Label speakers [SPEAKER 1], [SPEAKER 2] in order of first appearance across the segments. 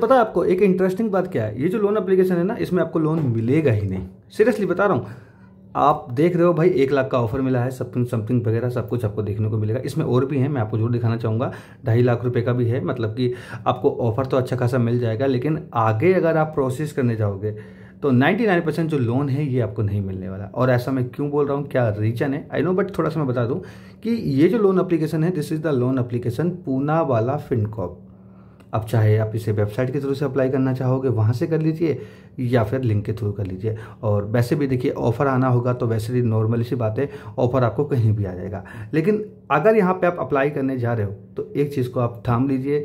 [SPEAKER 1] पता है आपको एक इंटरेस्टिंग बात क्या है ये जो लोन एप्लीकेशन है ना इसमें आपको लोन मिलेगा ही नहीं सीरियसली बता रहा हूँ आप देख रहे हो भाई एक लाख का ऑफर मिला है समथिंग समथिंग वगैरह सब कुछ आपको देखने को मिलेगा इसमें और भी है मैं आपको जरूर दिखाना चाहूँगा ढाई लाख रुपए का भी है मतलब कि आपको ऑफर तो अच्छा खासा मिल जाएगा लेकिन आगे अगर आप प्रोसेस करने जाओगे तो 99 परसेंट जो लोन है ये आपको नहीं मिलने वाला और ऐसा मैं क्यों बोल रहा हूँ क्या रीजन है आई नो बट थोड़ा सा मैं बता दूँ कि ये जो लोन अप्लीकेशन है this is the loan application Poonawalla Fincorp अब चाहे आप इसे वेबसाइट के थ्रू से अप्लाई करना चाहोगे वहाँ से कर लीजिए या फिर लिंक के थ्रू कर लीजिए और वैसे भी देखिए ऑफ़र आना होगा तो वैसे भी नॉर्मली सी बात है ऑफ़र आपको कहीं भी आ जाएगा लेकिन अगर यहाँ पे आप अप्लाई करने जा रहे हो तो एक चीज़ को आप थाम लीजिए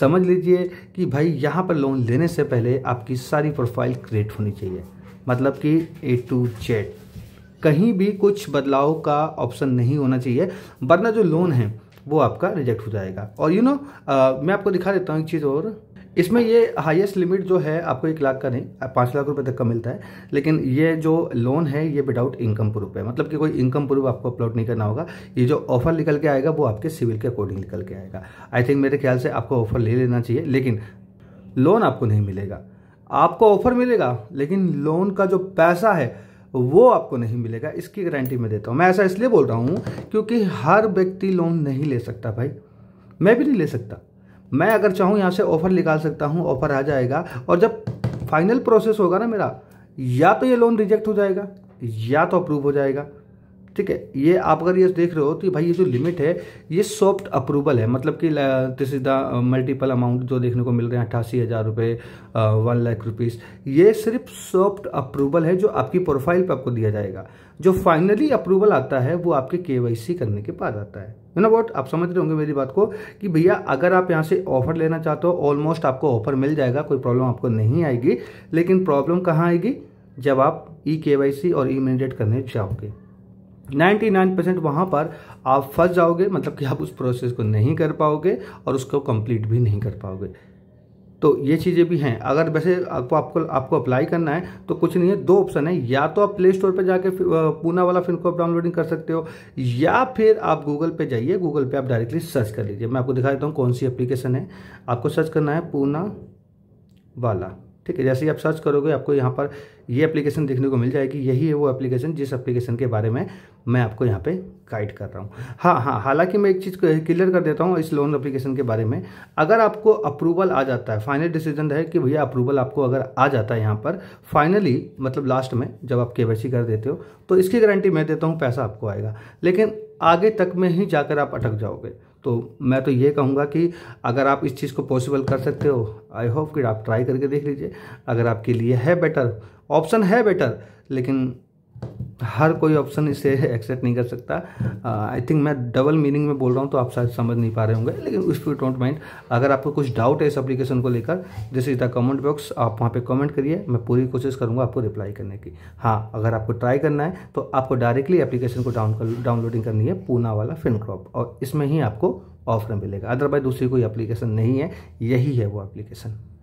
[SPEAKER 1] समझ लीजिए कि भाई यहाँ पर लोन लेने से पहले आपकी सारी प्रोफाइल क्रिएट होनी चाहिए मतलब कि ए टू जेड कहीं भी कुछ बदलाव का ऑप्शन नहीं होना चाहिए वरना जो लोन है वो आपका रिजेक्ट हो जाएगा और यू you नो know, मैं आपको दिखा देता हूँ एक चीज़ और इसमें ये हाईएस्ट लिमिट जो है आपको एक लाख का नहीं पाँच लाख रुपए तक का मिलता है लेकिन ये जो लोन है ये विदाउट इनकम प्रूफ है मतलब कि कोई इनकम प्रूफ आपको अपलोड नहीं करना होगा ये जो ऑफर निकल के आएगा वो आपके सिविल के अकॉर्डिंग निकल के आएगा आई थिंक मेरे ख्याल से आपको ऑफर ले लेना चाहिए लेकिन लोन आपको नहीं मिलेगा आपको ऑफर मिलेगा लेकिन लोन का जो पैसा है वो आपको नहीं मिलेगा इसकी गारंटी मैं देता हूँ मैं ऐसा इसलिए बोल रहा हूँ क्योंकि हर व्यक्ति लोन नहीं ले सकता भाई मैं भी नहीं ले सकता मैं अगर चाहूँ यहाँ से ऑफ़र निकाल सकता हूँ ऑफ़र आ जाएगा और जब फाइनल प्रोसेस होगा ना मेरा या तो ये लोन रिजेक्ट हो जाएगा या तो अप्रूव हो जाएगा ठीक है ये आप अगर ये देख रहे हो तो भाई ये जो लिमिट है ये सॉफ्ट अप्रूवल है मतलब कि this is the multiple amount जो देखने को मिल रहे हैं अट्ठासी हज़ार रुपये वन लाख रुपीज़ ये सिर्फ सॉफ्ट अप्रूवल है जो आपकी प्रोफाइल पर आपको दिया जाएगा जो फाइनली अप्रूवल आता है वो आपके के करने के बाद आता है यू नो वॉट आप समझ रहे होंगे मेरी बात को कि भैया अगर आप यहाँ से ऑफर लेना चाहते हो ऑलमोस्ट आपको ऑफर मिल जाएगा कोई प्रॉब्लम आपको नहीं आएगी लेकिन प्रॉब्लम कहाँ आएगी जब आप ई के वाई सी और ई e मैंडेट करने जाओगे 99 परसेंट वहाँ पर आप फंस जाओगे मतलब कि आप उस प्रोसेस को नहीं कर पाओगे और उसको कंप्लीट भी नहीं कर पाओगे तो ये चीज़ें भी हैं अगर वैसे आपको आपको आपको अप्लाई करना है तो कुछ नहीं है दो ऑप्शन है या तो आप प्ले स्टोर पर जाके पूना वाला को आप डाउनलोडिंग कर सकते हो या फिर आप गूगल पे जाइए गूगल पे आप डायरेक्टली सर्च कर लीजिए मैं आपको दिखा देता हूँ कौन सी एप्लीकेशन है आपको सर्च करना है पूना वाला ठीक है जैसे ही आप सर्च करोगे आपको यहाँ पर ये एप्लीकेशन देखने को मिल जाएगी यही है वो एप्लीकेशन जिस एप्लीकेशन के बारे में मैं आपको यहाँ पे गाइड कर रहा हूँ हाँ हाँ हालांकि मैं एक चीज़ क्लियर कर देता हूँ इस लोन एप्लीकेशन के बारे में अगर आपको अप्रूवल आ जाता है फाइनल डिसीजन है कि भैया अप्रूवल आपको अगर आ जाता है यहाँ पर फाइनली मतलब लास्ट में जब आप के कर देते हो तो इसकी गारंटी मैं देता हूँ पैसा आपको आएगा लेकिन आगे तक में ही जाकर आप अटक जाओगे तो मैं तो ये कहूँगा कि अगर आप इस चीज़ को पॉसिबल कर सकते हो आई होप कि आप ट्राई करके देख लीजिए अगर आपके लिए है बेटर ऑप्शन है बेटर लेकिन हर कोई ऑप्शन इसे एक्सेप्ट नहीं कर सकता आई uh, थिंक मैं डबल मीनिंग में बोल रहा हूँ तो आप शायद समझ नहीं पा रहे होंगे लेकिन उस पर डोंट माइंड अगर आपको कुछ डाउट है इस एप्लीकेशन को लेकर this is the comment box आप वहाँ पे कमेंट करिए मैं पूरी कोशिश करूँगा आपको रिप्लाई करने की हाँ अगर आपको ट्राई करना है तो आपको डायरेक्टली एप्लीकेशन को डाउन कर, डाउनलोडिंग करनी है पूना वाला फिन क्रॉप और इसमें ही आपको ऑफर मिलेगा अदरवाइज दूसरी कोई एप्लीकेशन नहीं है यही है वो एप्लीकेशन